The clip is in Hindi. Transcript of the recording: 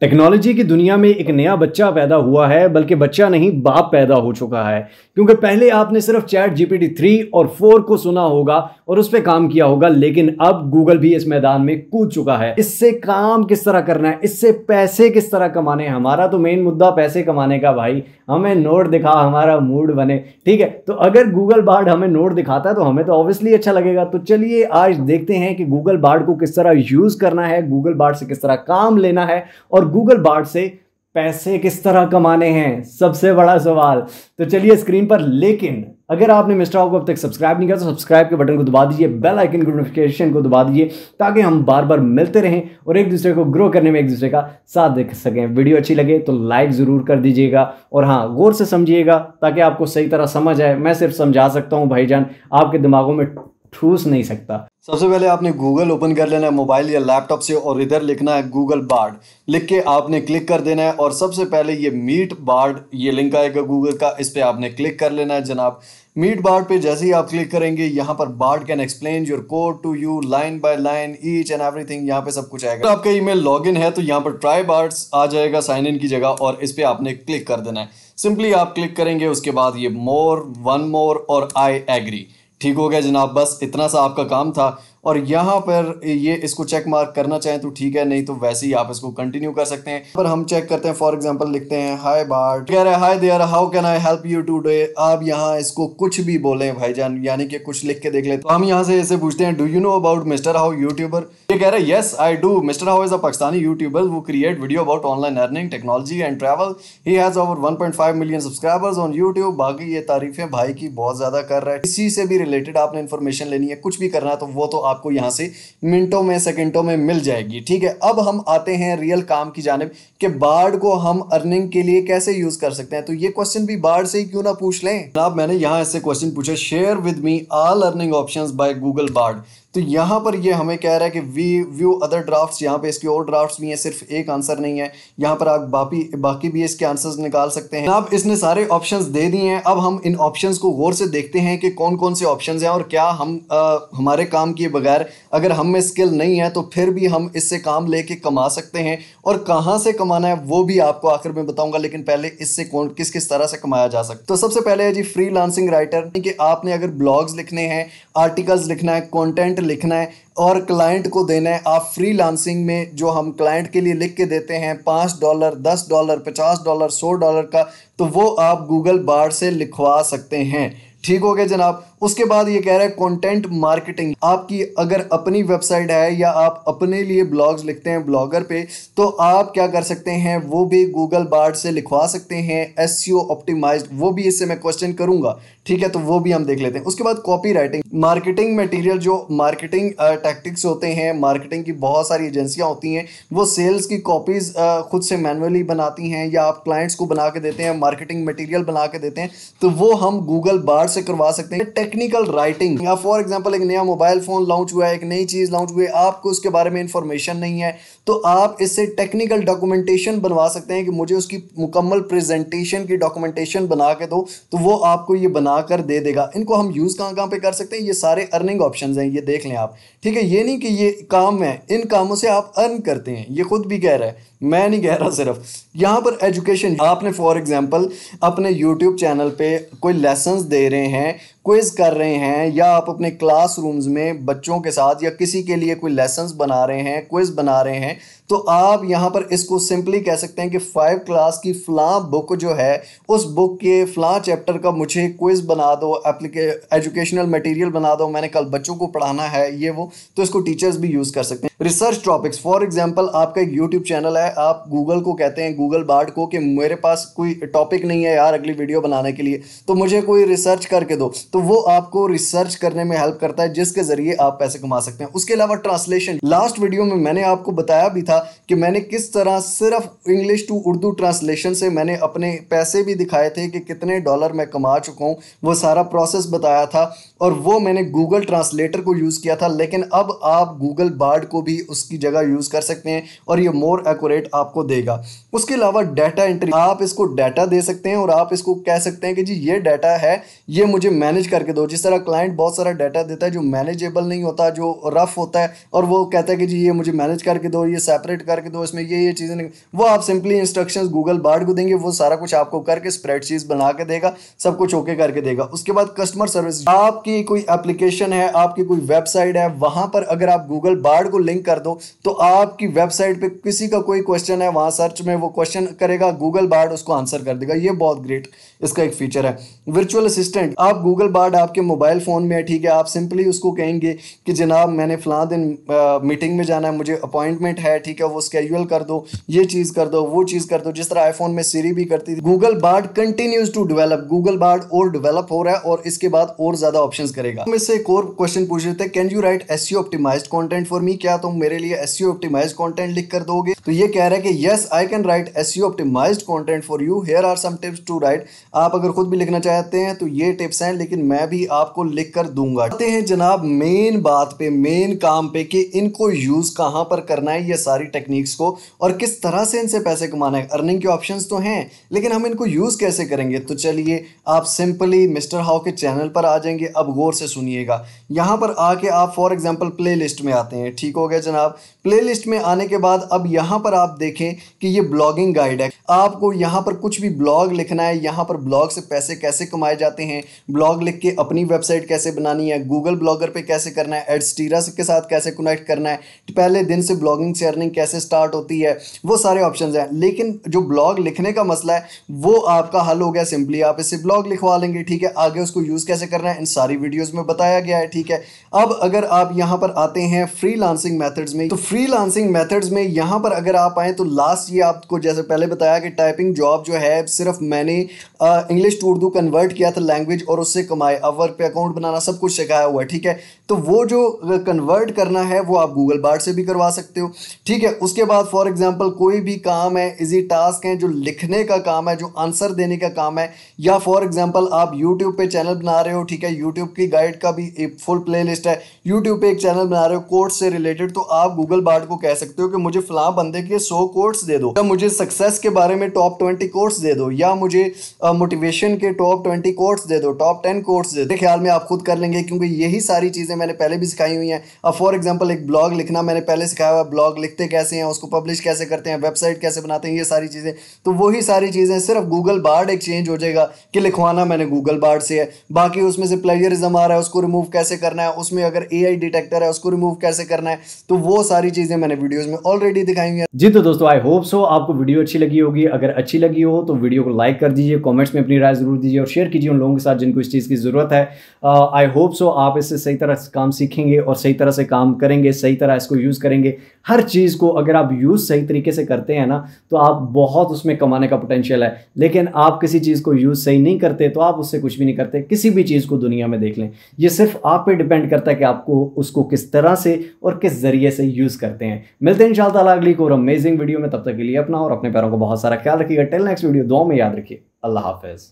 टेक्नोलॉजी की दुनिया में एक नया बच्चा पैदा हुआ है बल्कि बच्चा नहीं बाप पैदा हो चुका है क्योंकि पहले आपने सिर्फ चैट जीपीटी थ्री और फोर को सुना होगा और उस पर काम किया होगा लेकिन अब गूगल भी इस मैदान में कूद चुका है इससे काम किस तरह करना है इससे पैसे किस तरह कमाने हैं हमारा तो मेन मुद्दा पैसे कमाने का भाई हमें नोट दिखा हमारा मूड बने ठीक है तो अगर गूगल बार्ड हमें नोट दिखाता है तो हमें तो ऑब्वियसली अच्छा लगेगा तो चलिए आज देखते हैं कि गूगल बार्ड को किस तरह यूज़ करना है गूगल बार्ड से किस तरह काम लेना है और गूगल बार्ड से पैसे किस तरह कमाने हैं सबसे बड़ा सवाल तो चलिए स्क्रीन पर लेकिन अगर आपने मिस्टर को अब तक सब्सक्राइब नहीं किया तो सब्सक्राइब के बटन को दबा दीजिए बेल आइकन को नोटिफिकेशन को दबा दीजिए ताकि हम बार बार मिलते रहें और एक दूसरे को ग्रो करने में एक दूसरे का साथ देख सकें वीडियो अच्छी लगे तो लाइक ज़रूर कर दीजिएगा और हाँ गौर से समझिएगा ताकि आपको सही तरह समझ आए मैं सिर्फ समझा सकता हूँ भाईजान आपके दिमागों में ठूस नहीं सकता सबसे पहले आपने गूगल ओपन कर लेना है मोबाइल या लैपटॉप से और इधर लिखना है गूगल बार्ड लिख के आपने क्लिक कर देना है और सबसे पहले ये मीट बार्ड ये लिंक आएगा गूगल का इस पर आपने क्लिक कर लेना है जनाब मीट बार्ड पे जैसे ही आप क्लिक करेंगे यहाँ पर Bard can explain your code to you line by line each and everything यहाँ पे सब कुछ आएगा तो आपका ईमेल लॉगिन है तो यहाँ पर ट्राई बार्ड आ जाएगा साइन इन की जगह और इस पर आपने क्लिक कर देना है सिंपली आप क्लिक करेंगे उसके बाद ये मोर वन मोर और आई एग्री ठीक हो गया जनाब बस इतना सा आपका काम था और यहाँ पर ये इसको चेक मार्क करना चाहें तो ठीक है नहीं तो वैसे ही आप इसको कंटिन्यू कर सकते हैं पर हम चेक करते हैं फॉर एग्जाम्पल लिखते हैं हाई बार्ट कह रहे हैं hi there how can I help you today आप यहाँ इसको कुछ भी बोले भाईजान यानी कि कुछ लिख के देख लेते तो हम यहाँ से इसे पूछते हैं do you know about mister how YouTuber ये कह रहे हैं yes I do mister how is a Pakistani YouTuber वो create video about online earning technology and travel he has over 1.5 million subscribers on YouTube बाकी ये तारीफें भाई की बहुत ज्यादा कर रहे हैं इसी से भी रिलेटेड आपने इन्फॉर्मेशन लेनी है कुछ भी करना है तो वो तो आप आपको यहाँ से मिनटों में सेकेंडों में मिल जाएगी ठीक है अब हम आते हैं रियल काम की जानब कि बाढ़ को हम अर्निंग के लिए कैसे यूज कर सकते हैं तो ये क्वेश्चन भी बाढ़ से ही क्यों ना पूछ लें आप मैंने यहाँ ऐसे क्वेश्चन पूछे share with me all earning option by Google Bard तो यहाँ पर ये हमें कह रहा है कि वी व्यू अदर ड्राफ्ट्स यहाँ पे इसके और ड्राफ्ट्स भी हैं सिर्फ एक आंसर नहीं है यहाँ पर आप बाकी बाकी भी इसके आंसर्स निकाल सकते हैं अब इसने सारे ऑप्शंस दे दिए हैं अब हम इन ऑप्शंस को गौर से देखते हैं कि कौन कौन से ऑप्शंस हैं और क्या हम आ, हमारे काम किए बगैर अगर हम में स्किल नहीं है तो फिर भी हम इससे काम ले कमा सकते हैं और कहाँ से कमाना है वो भी आपको आखिर में बताऊंगा लेकिन पहले इससे कौन किस किस तरह से कमाया जा सकता तो सबसे पहले है जी फ्री राइटर कि आपने अगर ब्लॉग्स लिखने हैं आर्टिकल्स लिखना है कॉन्टेंट क्लाइंट लिखना है और क्लाइंट को देना है आप फ्री लांसिंग में जो हम क्लाइंट के लिए लिख के देते हैं पाँच डॉलर दस डॉलर पचास डॉलर सौ डॉलर का तो वो आप गूगल बार से लिखवा सकते हैं ठीक हो गया जनाब उसके बाद ये कह रहा है कंटेंट मार्केटिंग आपकी अगर अपनी वेबसाइट है या आप अपने लिए ब्लॉग्स लिखते हैं ब्लॉगर पे तो आप क्या कर सकते हैं वो भी गूगल बार्ड से लिखवा सकते हैं एस ऑप्टिमाइज्ड e वो भी इससे मैं क्वेश्चन करूंगा ठीक है तो वो भी हम देख लेते हैं उसके बाद कॉपी राइटिंग मार्केटिंग मटीरियल जो मार्केटिंग टैक्टिक्स uh, होते हैं मार्केटिंग की बहुत सारी एजेंसियाँ होती हैं वो सेल्स की कॉपीज़ uh, खुद से मैनुअली बनाती हैं या आप क्लाइंट्स को बना के देते हैं मार्केटिंग मटीरियल बना के देते हैं तो वो हम गूगल बार्ड कार्ड से करवा सकते हैं टेक्निकल राइटिंग या फॉर एग्जाम्पल एक नया मोबाइल फोन लॉन्च हुआ है एक नई चीज़ लॉन्च हुई है आपको उसके बारे में इंफॉर्मेशन नहीं है तो आप इससे टेक्निकल डॉक्यूमेंटेशन बनवा सकते हैं कि मुझे उसकी मुकम्मल प्रेजेंटेशन की डॉक्यूमेंटेशन बना के दो तो वो आपको ये बना कर दे देगा इनको हम यूज़ कहाँ कहाँ पे कर सकते हैं ये सारे अर्निंग ऑप्शन हैं ये देख लें आप ठीक है ये नहीं कि ये काम है इन कामों से आप अर्न करते हैं ये खुद भी कह रहा है मैं नहीं कह रहा सिर्फ यहां पर एजुकेशन आपने फॉर एग्जाम्पल अपने यूट्यूब चैनल पर कोई लेसन दे रहे हैं हैं क्विज़ कर रहे हैं या आप अपने क्लासरूम्स में बच्चों के साथ या किसी के लिए कोई लेसन बना रहे हैं क्विज़ बना रहे हैं तो आप यहाँ पर इसको सिंपली कह सकते हैं कि फाइव क्लास की फ़लाँ बुक जो है उस बुक के फ्ला चैप्टर का मुझे क्विज़ बना दो एप्लीके एजुकेशनल मटेरियल बना दो मैंने कल बच्चों को पढ़ाना है ये वो तो इसको टीचर्स भी यूज़ कर सकते हैं रिसर्च टॉपिक्स फॉर एग्जाम्पल आपका एक यूट्यूब चैनल है आप गूगल को कहते हैं गूगल बार्ड को कि मेरे पास कोई टॉपिक नहीं है यार अगली वीडियो बनाने के लिए तो मुझे कोई रिसर्च करके दो तो तो वो आपको रिसर्च करने में हेल्प करता है जिसके जरिए आप पैसे कमा सकते हैं उसके अलावा ट्रांसलेशन लास्ट वीडियो में मैंने आपको बताया भी था कि मैंने किस तरह सिर्फ इंग्लिश टू उर्दू ट्रांसलेशन से मैंने अपने पैसे भी दिखाए थे कि कितने डॉलर मैं कमा चुका हूँ वो सारा प्रोसेस बताया था और वो मैंने गूगल ट्रांसलेटर को यूज़ किया था लेकिन अब आप गूगल बार्ड को भी उसकी जगह यूज़ कर सकते हैं और ये मोर एकोरेट आपको देगा उसके अलावा डाटा एंट्री आप इसको डाटा दे सकते हैं और आप इसको कह सकते हैं कि जी ये डाटा है ये मुझे मैनेज करके दो जिस तरह क्लाइंट बहुत सारा डाटा देता है जो मैनेजेबल नहीं होता जो रफ होता है और वो कहता है कि जी ये मुझे मैनेज करके दो ये सेपरेट करके दो इसमें ये ये चीज़ें नहीं वो आप सिंपली इंस्ट्रक्शन गूगल बार्ड को देंगे वो सारा कुछ आपको करके स्प्रेड बना के देगा सब कुछ ओके करके देगा उसके बाद कस्टमर सर्विस आप आपकी कोई एप्लीकेशन है आपकी कोई वेबसाइट है वहां पर अगर आप गूगल बार्ड को लिंक कर दो तो आपकी वेबसाइट पे किसी का कोई क्वेश्चन है वहां सर्च में वो क्वेश्चन करेगा गूगल बार्ड उसको आंसर कर देगा ये बहुत ग्रेट इसका एक फीचर है वर्चुअल असिस्टेंट आप गूगल बार्ड आपके मोबाइल फ़ोन में है ठीक है आप सिंपली उसको कहेंगे कि जनाब मैंने फला दिन मीटिंग में जाना है मुझे अपॉइंटमेंट है ठीक है वो स्केड्यूल कर दो ये चीज़ कर दो वो चीज़ कर दो जिस तरह आईफोन में सीरी भी करती थी Google Bard continues to develop Google Bard और डेवलप हो रहा है और इसके बाद और ज़्यादा ऑप्शन ऑप्शंस करेगा हम इससे एक और क्वेश्चन पूछ रहे थे can you write S C optimize content for me क्या तुम तो मेरे लिए एस सी ऑप्टिमाइज कॉन्टेंट लिख कर दोगे तो ये कह रहे हैं कि yes I can write S C optimize content for you here are some tips to write आप अगर खुद भी लिखना चाहते हैं तो ये टिप्स हैं लेकिन मैं भी आपको लिख कर दूंगा आते हैं जनाब मेन बात पे मेन काम पे कि इनको यूज कहाँ पर करना है ये सारी टेक्निक्स को और किस तरह से इनसे पैसे कमाना है अर्निंग के ऑप्शंस तो हैं लेकिन हम इनको यूज कैसे करेंगे तो चलिए आप सिंपली मिस्टर हाउ के चैनल पर आ जाएंगे अब आप गौर से सुनिएगा यहाँ पर आके आप फॉर एग्जांपल प्लेलिस्ट में आते हैं ठीक हो गया जनाब प्लेलिस्ट में आने के बाद अब यहाँ पर आप देखें कि ये ब्लॉगिंग गाइड है आपको यहाँ पर कुछ भी ब्लॉग लिखना है यहाँ पर ब्लॉग से पैसे कैसे कमाए जाते हैं ब्लॉग लिख के अपनी वेबसाइट कैसे बनानी है गूगल ब्लॉगर पर कैसे करना है एडस्टीरा के साथ कैसे कनेक्ट करना है पहले दिन से ब्लॉगिंग से अर्निंग कैसे स्टार्ट होती है वो सारे ऑप्शन हैं लेकिन जो ब्लॉग लिखने का मसला है वो आपका हल हो गया सिंपली आप इससे ब्लॉग लिखवा लेंगे ठीक है आगे उसको यूज़ कैसे करना है इन सारी हमारी वीडियोस में बताया गया है ठीक है अब अगर आप यहां पर आते हैं फ्रीलांसिंग मेथड्स में तो फ्रीलांसिंग मेथड्स में यहां पर अगर आप आए तो लास्ट ये आपको जैसे पहले बताया कि टाइपिंग जॉब जो है सिर्फ मैंने इंग्लिश टू उर्दू कन्वर्ट किया था लैंग्वेज और उससे कमाए अवर पे अकाउंट बनाना सब कुछ सिखाया हुआ है ठीक है तो वो जो कन्वर्ट करना है वो आप गूगल बार्ड से भी करवा सकते हो ठीक है उसके बाद फॉर एग्जाम्पल कोई भी काम है इजी टास्क है जो लिखने का काम है जो आंसर देने का काम है या फॉर एग्जाम्पल आप यूट्यूब पे चैनल बना रहे हो ठीक है यूट्यूब यूट्यूब की गाइड का भी एक फुल प्ले है यूट्यूब पे एक चैनल बना रहे हो कोर्स से रिलेटेड तो आप गूगल बार्ड को कह सकते हो कि मुझे फला बंदे के सौ कोर्ट्स दे दो या मुझे सक्सेस के बारे में टॉप ट्वेंटी कोर्स दे दो या मुझे मोटिवेशन के टॉप ट्वेंटी कोर्स दे दो टॉप टेन कोर्स दे दो ख्याल में आप खुद कर लेंगे क्योंकि यही सारी चीज़ें मैंने पहले भी सिखाई हुई हैं अब फॉर एग्जाम्पल एक ब्लॉग लिखना मैंने पहले सिखाया हुआ ब्लॉग लिखते कैसे हैं उसको पब्लिश कैसे करते हैं वेबसाइट कैसे बनाते हैं ये सारी चीज़ें तो वही सारी चीज़ें सिर्फ गूगल बार्ड एक्सचेंज हो जाएगा कि लिखवाना मैंने गूगल बार्ड से है बाकी उसमें से प्लेयर जर्नलिज्म आ रहा है उसको रिमूव कैसे करना है उसमें अगर ए डिटेक्टर है उसको रिमूव कैसे करना है तो वो सारी चीजें मैंने वीडियोज में ऑलरेडी दिखाई है जी तो दोस्तों आई होप सो आपको वीडियो अच्छी लगी होगी अगर अच्छी लगी हो तो वीडियो को लाइक कर दीजिए कॉमेंट्स में अपनी राय जरूर दीजिए और शेयर कीजिए उन लोगों के साथ जिनको इस चीज़ की ज़रूरत है आई होप सो आप इससे सही तरह से काम सीखेंगे और सही तरह से काम करेंगे सही तरह इसको यूज़ करेंगे हर चीज़ को अगर आप यूज़ सही तरीके से करते हैं ना तो आप बहुत उसमें कमाने का पोटेंशियल है लेकिन आप किसी चीज़ को यूज़ सही नहीं करते तो आप उससे कुछ भी नहीं करते किसी भी चीज़ को दुनिया में में देख लें ये सिर्फ आप पे डिपेंड करता है कि आपको उसको किस तरह से और किस जरिए से यूज़ करते हैं मिलते हैं इन अगली को और अमेजिंग वीडियो में तब तक के लिए अपना और अपने पैरों को बहुत सारा ख्याल रखिएगा टेल नेक्स्ट वीडियो दो में याद रखिए अल्लाह हाफिज़